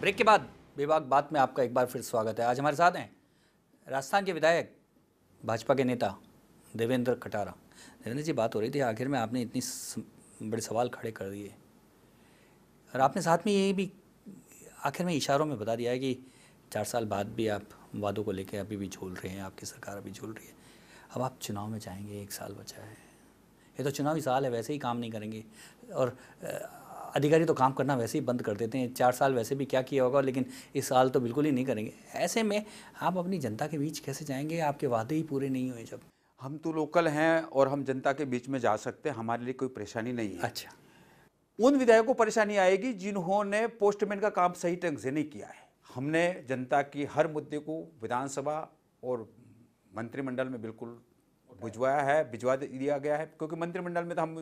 break के बाद विभाग बात में आपका एक बार फिर स्वागत है आज हमारे साथ हैं राजस्थान के विधायक भाजपा के नेता देवेंद्र खटारा देवेंद्र जी बात हो रही थी आखिर में आपने इतनी बड़े सवाल खड़े कर दिए और आपने साथ में ये भी आखिर में इशारों में बता दिया है कि चार साल बाद भी आप वादों को लेकर अभी भी झूल रहे हैं आपकी सरकार अभी झूल रही है अब आप चुनाव में जाएंगे एक साल बचा है ये तो चुनावी साल है वैसे ही काम नहीं करेंगे और अधिकारी तो काम करना वैसे ही बंद कर देते हैं चार साल वैसे भी क्या किया होगा लेकिन इस साल तो बिल्कुल ही नहीं करेंगे ऐसे में आप अपनी जनता के बीच कैसे जाएंगे आपके वादे ही पूरे नहीं हुए जब हम तो लोकल हैं और हम जनता के बीच में जा सकते हैं हमारे लिए कोई परेशानी नहीं है अच्छा उन विधायकों को परेशानी आएगी जिन्होंने पोस्टमैन का काम सही ढंग से नहीं किया है हमने जनता की हर मुद्दे को विधानसभा और मंत्रिमंडल में बिल्कुल भिजवाया है भिजवा दिया गया है क्योंकि मंत्रिमंडल में तो हम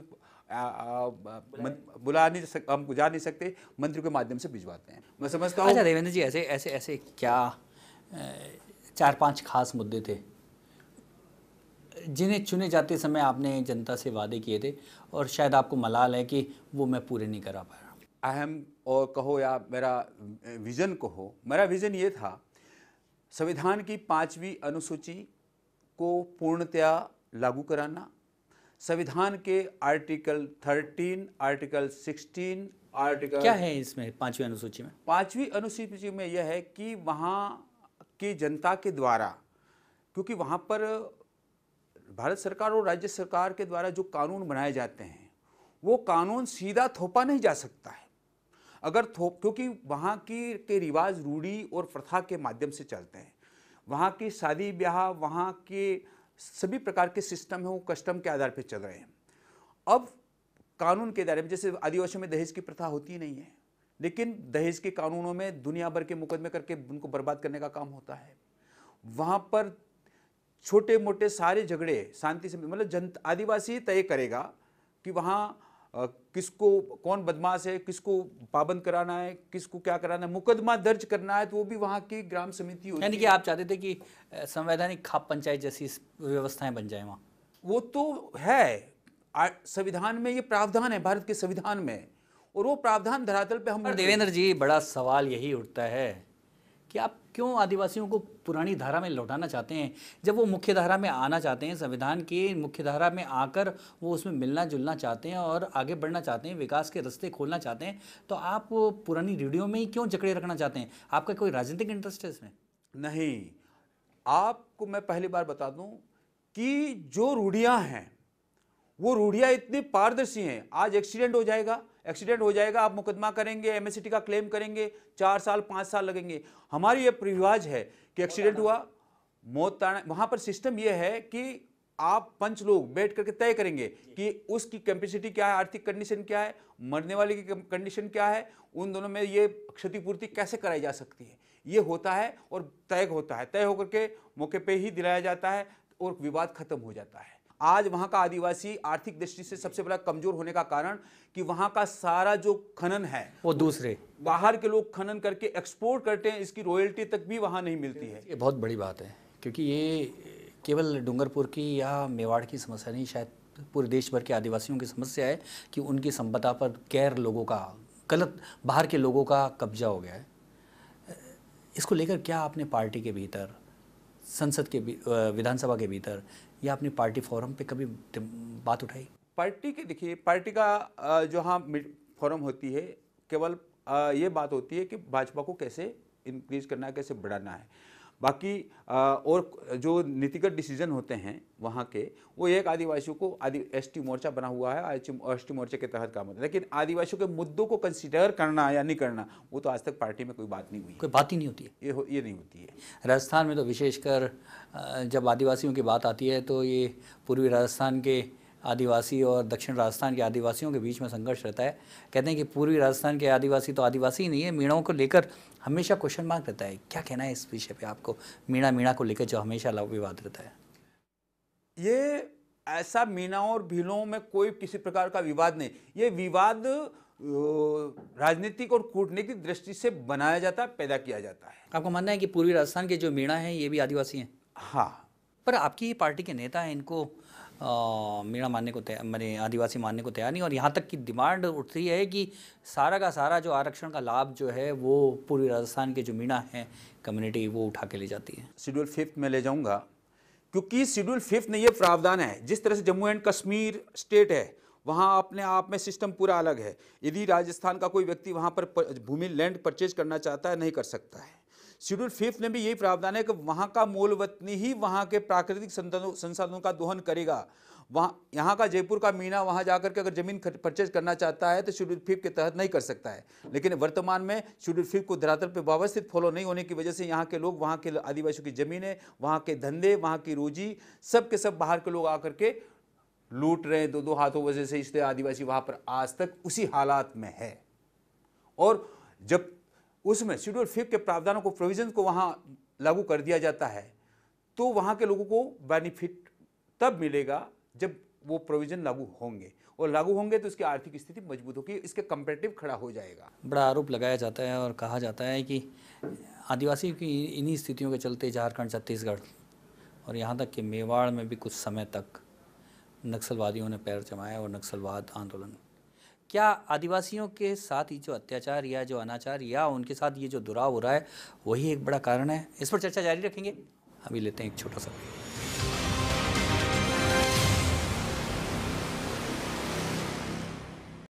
बुला नहीं सकते हम जा नहीं सकते मंत्री के माध्यम से भिजवाते हैं मैं समझता हूँ अच्छा देवेंद्र जी ऐसे ऐसे ऐसे क्या चार पांच खास मुद्दे थे जिन्हें चुने जाते समय आपने जनता से वादे किए थे और शायद आपको मलाल है कि वो मैं पूरे नहीं करा पा रहा अहम और कहो या मेरा विज़न कहो मेरा विज़न ये था संविधान की पाँचवीं अनुसूची को पूर्णतया लागू कराना संविधान के आर्टिकल 13, आर्टिकल 16, आर्टिकल क्या है इसमें पांचवी अनुसूची में पांचवी अनुसूची में यह है कि वहाँ की जनता के द्वारा क्योंकि वहाँ पर भारत सरकार और राज्य सरकार के द्वारा जो कानून बनाए जाते हैं वो कानून सीधा थोपा नहीं जा सकता है अगर थोप क्योंकि वहाँ की के रिवाज रूढ़ी और प्रथा के माध्यम से चलते हैं वहाँ की शादी ब्याह वहाँ के सभी प्रकार के सिस्टम हैं वो कस्टम के आधार पर चल रहे हैं अब कानून के दायरे में जैसे आदिवासियों में दहेज की प्रथा होती ही नहीं है लेकिन दहेज के कानूनों में दुनिया भर के मुकदमे करके उनको बर्बाद करने का काम होता है वहाँ पर छोटे मोटे सारे झगड़े शांति से मतलब जनता आदिवासी तय करेगा कि वहाँ किसको कौन बदमाश है किसको पाबंद कराना है किसको क्या कराना है मुकदमा दर्ज करना है तो वो भी वहाँ की ग्राम समिति होती यानी कि आप चाहते थे कि संवैधानिक खाप पंचायत जैसी व्यवस्थाएं बन जाए वहाँ वो तो है संविधान में ये प्रावधान है भारत के संविधान में और वो प्रावधान धरातल पर हम देवेंद्र जी बड़ा सवाल यही उठता है कि आप क्यों आदिवासियों को पुरानी धारा में लौटाना चाहते हैं जब वो मुख्य धारा में आना चाहते हैं संविधान की मुख्य धारा में आकर वो उसमें मिलना जुलना चाहते हैं और आगे बढ़ना चाहते हैं विकास के रास्ते खोलना चाहते हैं तो आप पुरानी रेडियो में ही क्यों जकड़े रखना चाहते हैं आपका कोई राजनीतिक इंटरेस्ट है इसमें नहीं आपको मैं पहली बार बता दूं कि जो रूढ़ियाँ हैं वो रूढ़ियाँ इतनी पारदर्शी हैं आज एक्सीडेंट हो जाएगा एक्सीडेंट हो जाएगा आप मुकदमा करेंगे एम का क्लेम करेंगे चार साल पाँच साल लगेंगे हमारी ये प्रिवाज है कि एक्सीडेंट हुआ मौत ताना वहाँ पर सिस्टम ये है कि आप पंच लोग बैठ करके तय करेंगे कि उसकी कैपेसिटी क्या है आर्थिक कंडीशन क्या है मरने वाले की कंडीशन क्या है उन दोनों में ये क्षतिपूर्ति कैसे कराई जा सकती है ये होता है और तय होता है तय होकर के मौके पे ही दिलाया जाता है और विवाद खत्म हो जाता है आज वहाँ का आदिवासी आर्थिक दृष्टि से सबसे बड़ा कमजोर होने का कारण कि वहाँ का सारा जो खनन है वो दूसरे बाहर के लोग खनन करके एक्सपोर्ट करते हैं इसकी रॉयल्टी तक भी वहाँ नहीं मिलती है ये बहुत बड़ी बात है क्योंकि ये केवल डूंगरपुर की या मेवाड़ की समस्या नहीं शायद पूरे देश भर के आदिवासियों की समस्या है कि उनकी संपदा पर गैर लोगों का गलत बाहर के लोगों का कब्जा हो गया है इसको लेकर क्या आपने पार्टी के भीतर संसद के विधानसभा के भीतर या अपनी पार्टी फोरम पे कभी बात उठाई पार्टी के देखिए पार्टी का जो हाँ फोरम होती है केवल ये बात होती है कि भाजपा को कैसे इंक्रीज करना है कैसे बढ़ाना है बाकी और जो नीतिगत डिसीजन होते हैं वहाँ के वो एक आदिवासियों को आदि एस मोर्चा बना हुआ है एस टी मोर्चे के तहत काम होता है लेकिन आदिवासियों के मुद्दों को कंसिडर करना या नहीं करना वो तो आज तक पार्टी में कोई बात नहीं हुई कोई बात ही नहीं होती है ये हो, ये नहीं होती है राजस्थान में तो विशेषकर जब आदिवासियों की बात आती है तो ये पूर्वी राजस्थान के आदिवासी और दक्षिण राजस्थान के आदिवासियों के बीच में संघर्ष रहता है कहते हैं कि पूर्वी राजस्थान के आदिवासी तो आदिवासी ही नहीं है मीणाओं को लेकर हमेशा क्वेश्चन मार्क रहता है क्या कहना है इस विषय पे आपको मीणा मीणा को लेकर जो हमेशा लव विवाद रहता है ये ऐसा मीणाओं और भीलों में कोई किसी प्रकार का विवाद नहीं ये विवाद राजनीतिक और कूटनीतिक दृष्टि से बनाया जाता है पैदा किया जाता है आपको मानना है कि पूर्वी राजस्थान के जो मीणा हैं ये भी आदिवासी हैं हाँ पर आपकी पार्टी के नेता हैं इनको मीणा मानने को तैयार मैंने आदिवासी मानने को तैयार नहीं और यहाँ तक की डिमांड उठती है कि सारा का सारा जो आरक्षण का लाभ जो है वो पूरे राजस्थान के जो मीणा हैं कम्युनिटी वो उठा के ले जाती है शेड्यूल फिफ्थ में ले जाऊँगा क्योंकि शेड्यूल फिफ्थ में ये प्रावधान है जिस तरह से जम्मू एंड कश्मीर स्टेट है वहाँ अपने आप में सिस्टम पूरा अलग है यदि राजस्थान का कोई व्यक्ति वहाँ पर भूमि लैंड परचेज करना चाहता है नहीं कर सकता है शेड्यूल फिफ्थ में भी यही प्रावधान है कि वहाँ का मूल वतनी ही वहाँ के प्राकृतिक संसाधनों का दोहन करेगा वहाँ यहाँ का जयपुर का मीना वहाँ जाकर के अगर ज़मीन परचेज करना चाहता है तो शेड्यूल फिफ्थ के तहत नहीं कर सकता है लेकिन वर्तमान में शेड्यूल फिफ्थ को धरातल पर व्यवस्थित फॉलो नहीं होने की वजह से यहाँ के लोग वहाँ के आदिवासियों की ज़मीनें वहाँ के धंधे वहाँ की रोजी सब के सब बाहर के लोग आकर के लूट रहे हैं दो दो हाथों वजह से इसलिए आदिवासी वहाँ पर आज तक उसी हालात में है और जब उसमें शेड्यूल फिफ्थ के प्रावधानों को प्रोविजन को वहाँ लागू कर दिया जाता है तो वहाँ के लोगों को बेनिफिट तब मिलेगा जब वो प्रोविजन लागू होंगे और लागू होंगे तो उसकी आर्थिक स्थिति मजबूत होगी इसके कंपेटिव खड़ा हो जाएगा बड़ा आरोप लगाया जाता है और कहा जाता है कि आदिवासी की इन्हीं स्थितियों के चलते झारखंड छत्तीसगढ़ और यहाँ तक कि मेवाड़ में भी कुछ समय तक नक्सलवादियों ने पैर जमाया और नक्सलवाद आंदोलन क्या आदिवासियों के साथ ये जो अत्याचार या जो अनाचार या उनके साथ ये जो दुराव हो रहा है वही एक बड़ा कारण है इस पर चर्चा जारी रखेंगे अभी लेते हैं एक छोटा सा